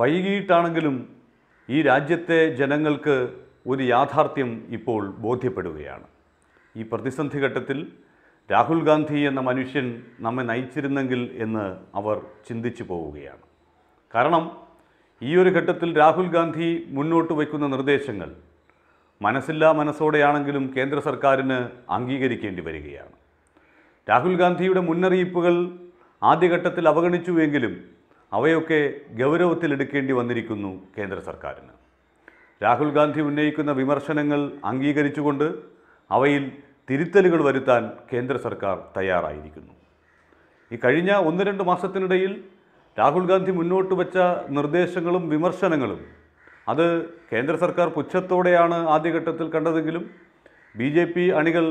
വൈകിയിട്ടാണെങ്കിലും ഈ രാജ്യത്തെ ജനങ്ങൾക്ക് ഒരു യാഥാർത്ഥ്യം ഇപ്പോൾ ബോധ്യപ്പെടുകയാണ് ഈ പ്രതിസന്ധി ഘട്ടത്തിൽ രാഹുൽ ഗാന്ധി എന്ന മനുഷ്യൻ നമ്മെ നയിച്ചിരുന്നെങ്കിൽ എന്ന് അവർ ചിന്തിച്ചു പോവുകയാണ് കാരണം ഈ ഒരു ഘട്ടത്തിൽ രാഹുൽ ഗാന്ധി മുന്നോട്ട് വയ്ക്കുന്ന നിർദ്ദേശങ്ങൾ മനസ്സില്ലാ മനസ്സോടെയാണെങ്കിലും കേന്ദ്ര സർക്കാരിന് അംഗീകരിക്കേണ്ടി വരികയാണ് രാഹുൽ ഗാന്ധിയുടെ മുന്നറിയിപ്പുകൾ ആദ്യഘട്ടത്തിൽ അവഗണിച്ചുവെങ്കിലും അവയൊക്കെ ഗൗരവത്തിലെടുക്കേണ്ടി വന്നിരിക്കുന്നു കേന്ദ്ര സർക്കാരിന് രാഹുൽ ഗാന്ധി ഉന്നയിക്കുന്ന വിമർശനങ്ങൾ അംഗീകരിച്ചുകൊണ്ട് അവയിൽ തിരുത്തലുകൾ വരുത്താൻ കേന്ദ്ര സർക്കാർ തയ്യാറായിരിക്കുന്നു ഈ കഴിഞ്ഞ ഒന്ന് രണ്ട് മാസത്തിനിടയിൽ രാഹുൽ ഗാന്ധി മുന്നോട്ട് വെച്ച നിർദ്ദേശങ്ങളും വിമർശനങ്ങളും അത് കേന്ദ്ര സർക്കാർ പുച്ഛത്തോടെയാണ് ആദ്യഘട്ടത്തിൽ കണ്ടതെങ്കിലും ബി ജെ പി അണികൾ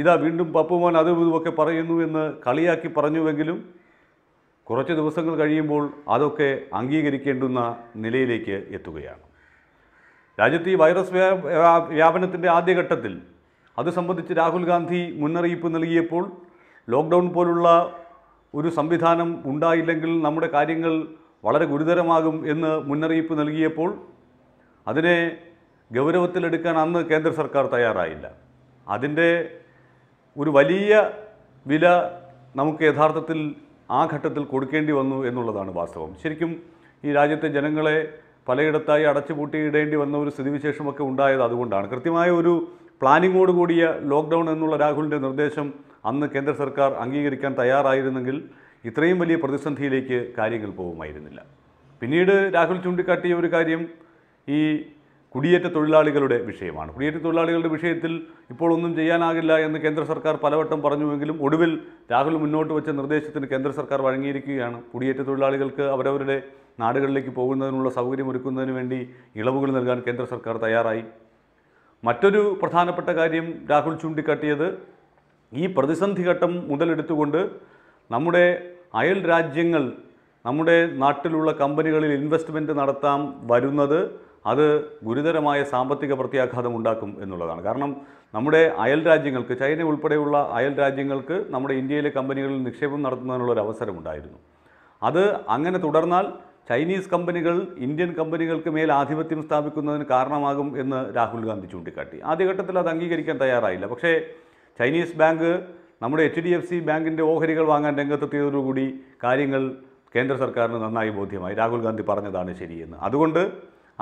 ഇതാ വീണ്ടും പപ്പുമോൻ അതും ഇതുമൊക്കെ പറയുന്നു എന്ന് കളിയാക്കി പറഞ്ഞുവെങ്കിലും കുറച്ച് ദിവസങ്ങൾ കഴിയുമ്പോൾ അതൊക്കെ അംഗീകരിക്കേണ്ടുന്ന നിലയിലേക്ക് എത്തുകയാണ് രാജ്യത്ത് ഈ വൈറസ് വ്യാപനത്തിൻ്റെ ആദ്യഘട്ടത്തിൽ അത് സംബന്ധിച്ച് രാഹുൽ ഗാന്ധി മുന്നറിയിപ്പ് നൽകിയപ്പോൾ ലോക്ക്ഡൗൺ പോലുള്ള ഒരു സംവിധാനം ഉണ്ടായില്ലെങ്കിൽ നമ്മുടെ കാര്യങ്ങൾ വളരെ ഗുരുതരമാകും എന്ന് മുന്നറിയിപ്പ് നൽകിയപ്പോൾ അതിനെ ഗൗരവത്തിലെടുക്കാൻ അന്ന് കേന്ദ്ര സർക്കാർ തയ്യാറായില്ല അതിൻ്റെ ഒരു വലിയ വില നമുക്ക് യഥാർത്ഥത്തിൽ ആ ഘട്ടത്തിൽ കൊടുക്കേണ്ടി വന്നു എന്നുള്ളതാണ് വാസ്തവം ശരിക്കും ഈ രാജ്യത്തെ ജനങ്ങളെ പലയിടത്തായി അടച്ചുപൂട്ടിയിടേണ്ടി വന്ന ഒരു സ്ഥിതിവിശേഷമൊക്കെ ഉണ്ടായത് അതുകൊണ്ടാണ് കൃത്യമായ ഒരു പ്ലാനിങ്ങോട് കൂടിയ ലോക്ക്ഡൗൺ എന്നുള്ള രാഹുലിൻ്റെ നിർദ്ദേശം അന്ന് കേന്ദ്ര സർക്കാർ അംഗീകരിക്കാൻ തയ്യാറായിരുന്നെങ്കിൽ ഇത്രയും വലിയ പ്രതിസന്ധിയിലേക്ക് കാര്യങ്ങൾ പോകുമായിരുന്നില്ല പിന്നീട് രാഹുൽ ചൂണ്ടിക്കാട്ടിയ ഒരു കാര്യം ഈ കുടിയേറ്റ തൊഴിലാളികളുടെ വിഷയമാണ് കുടിയേറ്റ തൊഴിലാളികളുടെ വിഷയത്തിൽ ഇപ്പോൾ ഒന്നും ചെയ്യാനാകില്ല എന്ന് കേന്ദ്ര സർക്കാർ പലവട്ടം പറഞ്ഞുവെങ്കിലും ഒടുവിൽ രാഹുൽ മുന്നോട്ട് വെച്ച നിർദ്ദേശത്തിന് കേന്ദ്ര സർക്കാർ വഴങ്ങിയിരിക്കുകയാണ് കുടിയേറ്റ തൊഴിലാളികൾക്ക് അവരവരുടെ നാടുകളിലേക്ക് പോകുന്നതിനുള്ള സൗകര്യമൊരുക്കുന്നതിന് വേണ്ടി ഇളവുകൾ നൽകാൻ കേന്ദ്ര സർക്കാർ തയ്യാറായി മറ്റൊരു പ്രധാനപ്പെട്ട കാര്യം രാഹുൽ ചൂണ്ടിക്കാട്ടിയത് ഈ പ്രതിസന്ധി ഘട്ടം മുതലെടുത്തുകൊണ്ട് നമ്മുടെ അയൽ രാജ്യങ്ങൾ നമ്മുടെ നാട്ടിലുള്ള കമ്പനികളിൽ ഇൻവെസ്റ്റ്മെൻറ്റ് നടത്താൻ വരുന്നത് അത് ഗുരുതരമായ സാമ്പത്തിക പ്രത്യാഘാതം ഉണ്ടാക്കും എന്നുള്ളതാണ് കാരണം നമ്മുടെ അയൽ രാജ്യങ്ങൾക്ക് ചൈന ഉൾപ്പെടെയുള്ള അയൽ രാജ്യങ്ങൾക്ക് നമ്മുടെ ഇന്ത്യയിലെ കമ്പനികളിൽ നിക്ഷേപം നടത്തുന്നതിനുള്ള ഒരു അവസരമുണ്ടായിരുന്നു അത് അങ്ങനെ തുടർന്നാൽ ചൈനീസ് കമ്പനികൾ ഇന്ത്യൻ കമ്പനികൾക്ക് മേൽ ആധിപത്യം സ്ഥാപിക്കുന്നതിന് കാരണമാകും എന്ന് രാഹുൽ ഗാന്ധി ചൂണ്ടിക്കാട്ടി ആദ്യഘട്ടത്തിൽ അത് അംഗീകരിക്കാൻ തയ്യാറായില്ല പക്ഷേ ചൈനീസ് ബാങ്ക് നമ്മുടെ എച്ച് ഡി എഫ് സി ബാങ്കിൻ്റെ ഓഹരികൾ വാങ്ങാൻ രംഗത്തെത്തിയതോടുകൂടി കാര്യങ്ങൾ കേന്ദ്ര സർക്കാരിന് നന്നായി ബോധ്യമായി രാഹുൽ ഗാന്ധി പറഞ്ഞതാണ് ശരിയെന്ന് അതുകൊണ്ട്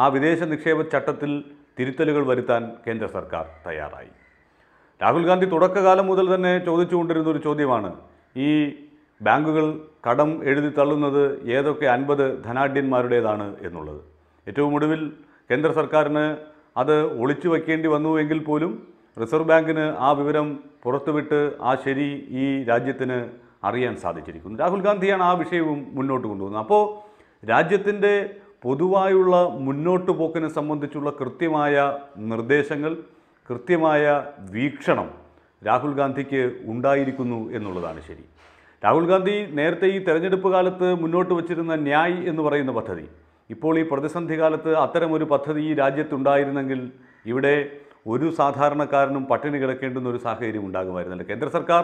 ആ വിദേശ നിക്ഷേപ ചട്ടത്തിൽ തിരുത്തലുകൾ വരുത്താൻ കേന്ദ്ര സർക്കാർ തയ്യാറായി രാഹുൽ ഗാന്ധി തുടക്കകാലം മുതൽ തന്നെ ചോദിച്ചുകൊണ്ടിരുന്ന ഒരു ചോദ്യമാണ് ഈ ബാങ്കുകൾ കടം എഴുതി തള്ളുന്നത് ഏതൊക്കെ അൻപത് ധനാഢ്യന്മാരുടേതാണ് എന്നുള്ളത് ഏറ്റവും ഒടുവിൽ കേന്ദ്ര സർക്കാരിന് അത് ഒളിച്ചു വയ്ക്കേണ്ടി വന്നുവെങ്കിൽ പോലും റിസർവ് ബാങ്കിന് ആ വിവരം പുറത്തുവിട്ട് ആ ശരി ഈ രാജ്യത്തിന് അറിയാൻ സാധിച്ചിരിക്കുന്നു രാഹുൽ ഗാന്ധിയാണ് ആ വിഷയവും മുന്നോട്ട് കൊണ്ടുപോകുന്നത് അപ്പോൾ രാജ്യത്തിൻ്റെ പൊതുവായുള്ള മുന്നോട്ട് പോക്കിനെ സംബന്ധിച്ചുള്ള കൃത്യമായ നിർദ്ദേശങ്ങൾ കൃത്യമായ വീക്ഷണം രാഹുൽ ഗാന്ധിക്ക് ഉണ്ടായിരിക്കുന്നു എന്നുള്ളതാണ് ശരി രാഹുൽ ഗാന്ധി നേരത്തെ ഈ തെരഞ്ഞെടുപ്പ് കാലത്ത് മുന്നോട്ട് വച്ചിരുന്ന ന്യായ് എന്ന് പറയുന്ന പദ്ധതി ഇപ്പോൾ ഈ പ്രതിസന്ധി കാലത്ത് അത്തരമൊരു പദ്ധതി ഈ രാജ്യത്തുണ്ടായിരുന്നെങ്കിൽ ഇവിടെ ഒരു സാധാരണക്കാരനും പട്ടിണി കിടക്കേണ്ടുന്ന ഒരു സാഹചര്യം ഉണ്ടാകുമായിരുന്നില്ല കേന്ദ്ര സർക്കാർ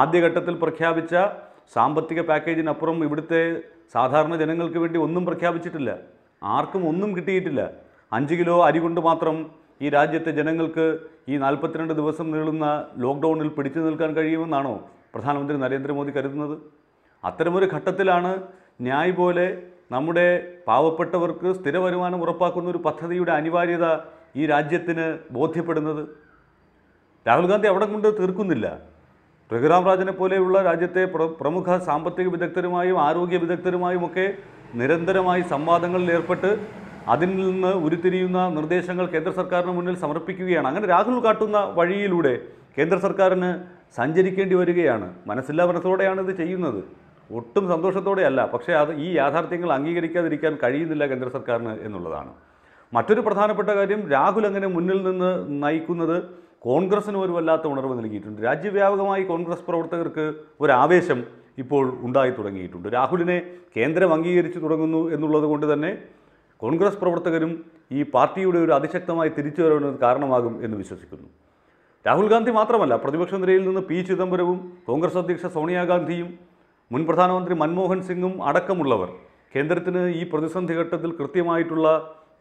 ആദ്യഘട്ടത്തിൽ പ്രഖ്യാപിച്ച സാമ്പത്തിക പാക്കേജിനപ്പുറം ഇവിടുത്തെ സാധാരണ ജനങ്ങൾക്ക് വേണ്ടി ഒന്നും പ്രഖ്യാപിച്ചിട്ടില്ല ആർക്കും ഒന്നും കിട്ടിയിട്ടില്ല അഞ്ച് കിലോ അരി കൊണ്ട് മാത്രം ഈ രാജ്യത്തെ ജനങ്ങൾക്ക് ഈ നാൽപ്പത്തിരണ്ട് ദിവസം നീളുന്ന ലോക്ക്ഡൗണിൽ പിടിച്ചു നിൽക്കാൻ കഴിയുമെന്നാണോ പ്രധാനമന്ത്രി നരേന്ദ്രമോദി കരുതുന്നത് അത്തരമൊരു ഘട്ടത്തിലാണ് ന്യായ് പോലെ നമ്മുടെ പാവപ്പെട്ടവർക്ക് സ്ഥിര വരുമാനം ഉറപ്പാക്കുന്ന ഒരു പദ്ധതിയുടെ അനിവാര്യത ഈ രാജ്യത്തിന് ബോധ്യപ്പെടുന്നത് രാഹുൽ ഗാന്ധി അവിടെ കൊണ്ട് തീർക്കുന്നില്ല രഘുറാം രാജനെ പോലെയുള്ള രാജ്യത്തെ പ്രമുഖ സാമ്പത്തിക വിദഗ്ധരുമായും ആരോഗ്യ വിദഗ്ധരുമായും ഒക്കെ നിരന്തരമായി സംവാദങ്ങളിൽ ഏർപ്പെട്ട് അതിൽ നിന്ന് ഉരുത്തിരിയുന്ന നിർദ്ദേശങ്ങൾ കേന്ദ്ര സർക്കാരിന് മുന്നിൽ സമർപ്പിക്കുകയാണ് അങ്ങനെ രാഹുൽ കാട്ടുന്ന വഴിയിലൂടെ കേന്ദ്ര സർക്കാരിന് സഞ്ചരിക്കേണ്ടി വരികയാണ് മനസ്സില്ലാ മനസ്സോടെയാണ് ഇത് ചെയ്യുന്നത് ഒട്ടും സന്തോഷത്തോടെയല്ല പക്ഷേ അത് ഈ യാഥാർത്ഥ്യങ്ങൾ അംഗീകരിക്കാതിരിക്കാൻ കഴിയുന്നില്ല കേന്ദ്ര സർക്കാരിന് എന്നുള്ളതാണ് മറ്റൊരു പ്രധാനപ്പെട്ട കാര്യം രാഹുൽ അങ്ങനെ മുന്നിൽ നിന്ന് നയിക്കുന്നത് കോൺഗ്രസ്സിന് ഒരു വല്ലാത്ത ഉണർവ് നൽകിയിട്ടുണ്ട് രാജ്യവ്യാപകമായി കോൺഗ്രസ് പ്രവർത്തകർക്ക് ഒരു ആവേശം ഇപ്പോൾ ഉണ്ടായി തുടങ്ങിയിട്ടുണ്ട് രാഹുലിനെ കേന്ദ്രം അംഗീകരിച്ചു തുടങ്ങുന്നു എന്നുള്ളത് കൊണ്ട് തന്നെ കോൺഗ്രസ് പ്രവർത്തകരും ഈ പാർട്ടിയുടെ ഒരു അതിശക്തമായ തിരിച്ചുവരവിന് കാരണമാകും എന്ന് വിശ്വസിക്കുന്നു രാഹുൽ ഗാന്ധി മാത്രമല്ല പ്രതിപക്ഷ നിരയിൽ നിന്ന് പി ചിദംബരവും കോൺഗ്രസ് അധ്യക്ഷ സോണിയാഗാന്ധിയും മുൻ പ്രധാനമന്ത്രി മൻമോഹൻ സിംഗും അടക്കമുള്ളവർ കേന്ദ്രത്തിന് ഈ പ്രതിസന്ധി ഘട്ടത്തിൽ കൃത്യമായിട്ടുള്ള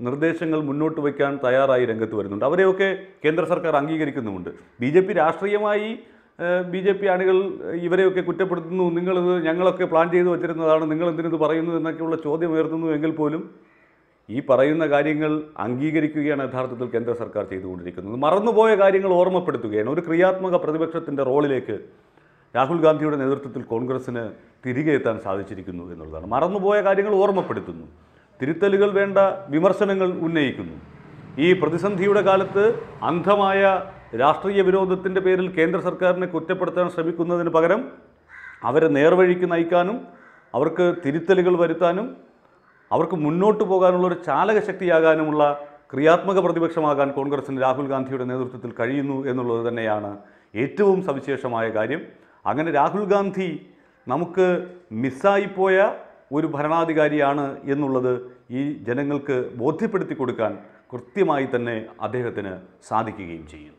നിർദ്ദേശങ്ങൾ മുന്നോട്ട് വയ്ക്കാൻ തയ്യാറായി രംഗത്ത് വരുന്നുണ്ട് അവരെയൊക്കെ കേന്ദ്ര സർക്കാർ അംഗീകരിക്കുന്നുമുണ്ട് ബി ജെ പി രാഷ്ട്രീയമായി ബി ജെ പി ആണുകൾ ഇവരെയൊക്കെ കുറ്റപ്പെടുത്തുന്നു നിങ്ങളിത് ഞങ്ങളൊക്കെ പ്ലാൻ ചെയ്ത് വച്ചിരുന്നതാണ് നിങ്ങൾ എന്തിനിത് പറയുന്നു എന്നൊക്കെയുള്ള ചോദ്യം ഉയർത്തുന്നു എങ്കിൽ പോലും ഈ പറയുന്ന കാര്യങ്ങൾ അംഗീകരിക്കുകയാണ് യഥാർത്ഥത്തിൽ കേന്ദ്ര സർക്കാർ ചെയ്തുകൊണ്ടിരിക്കുന്നത് മറന്നുപോയ കാര്യങ്ങൾ ഓർമ്മപ്പെടുത്തുകയാണ് ഒരു ക്രിയാത്മക പ്രതിപക്ഷത്തിൻ്റെ റോളിലേക്ക് രാഹുൽ ഗാന്ധിയുടെ നേതൃത്വത്തിൽ കോൺഗ്രസ്സിന് തിരികെ എത്താൻ സാധിച്ചിരിക്കുന്നു എന്നുള്ളതാണ് മറന്നുപോയ കാര്യങ്ങൾ ഓർമ്മപ്പെടുത്തുന്നു തിരുത്തലുകൾ വേണ്ട വിമർശനങ്ങൾ ഉന്നയിക്കുന്നു ഈ പ്രതിസന്ധിയുടെ കാലത്ത് അന്ധമായ രാഷ്ട്രീയ വിരോധത്തിൻ്റെ പേരിൽ കേന്ദ്ര സർക്കാരിനെ കുറ്റപ്പെടുത്താൻ ശ്രമിക്കുന്നതിന് പകരം അവരെ നേർവഴിക്ക് നയിക്കാനും അവർക്ക് തിരുത്തലുകൾ വരുത്താനും അവർക്ക് മുന്നോട്ട് പോകാനുള്ള ഒരു ചാലകശക്തിയാകാനുമുള്ള ക്രിയാത്മക പ്രതിപക്ഷമാകാൻ കോൺഗ്രസിന് രാഹുൽ ഗാന്ധിയുടെ നേതൃത്വത്തിൽ കഴിയുന്നു എന്നുള്ളത് തന്നെയാണ് ഏറ്റവും സവിശേഷമായ കാര്യം അങ്ങനെ രാഹുൽ ഗാന്ധി നമുക്ക് മിസ്സായിപ്പോയ ഒരു ഭരണാധികാരിയാണ് എന്നുള്ളത് ഈ ജനങ്ങൾക്ക് ബോധ്യപ്പെടുത്തി കൊടുക്കാൻ കൃത്യമായി തന്നെ അദ്ദേഹത്തിന് സാധിക്കുകയും ചെയ്യും